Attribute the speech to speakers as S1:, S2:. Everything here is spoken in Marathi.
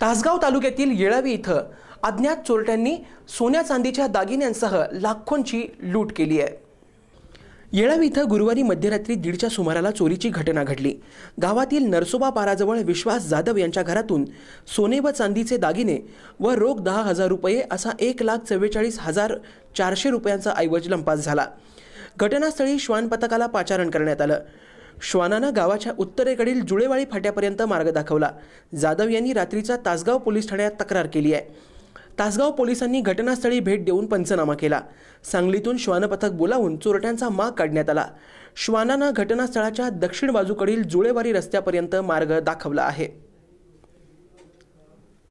S1: तासगाव तालुक्यातील येळावी इथं अज्ञात चोरट्यांनी सोन्या चांदीच्या दागिन्यांसह लाखोंची लूट केली आहे येळावी इथं गुरुवारी मध्यरात्री दीडच्या सुमाराला चोरीची घटना घडली गावातील नरसोबा पाराजवळ विश्वास जाधव यांच्या घरातून सोने व चांदीचे दागिने व रोख दहा हजार रुपये असा एक लाख चव्वेचाळीस हजार चारशे रुपयांचा ऐवज लंपास झाला घटनास्थळी श्वान पथकाला पाचारण करण्यात आलं श्वानानं गावाच्या उत्तरेकडील जुळेवाळी फाट्यापर्यंत मार्ग दाखवला जाधव यांनी रात्रीचा तासगाव पोलीस ठाण्यात तक्रार केली आहे तासगाव पोलिसांनी घटनास्थळी भेट देऊन पंचनामा केला सांगलीतून श्वानपथक बोलावून चोरट्यांचा माग काढण्यात आला श्वानानं घटनास्थळाच्या दक्षिण बाजूकडील जुळेवारी रस्त्यापर्यंत मार्ग दाखवला आहे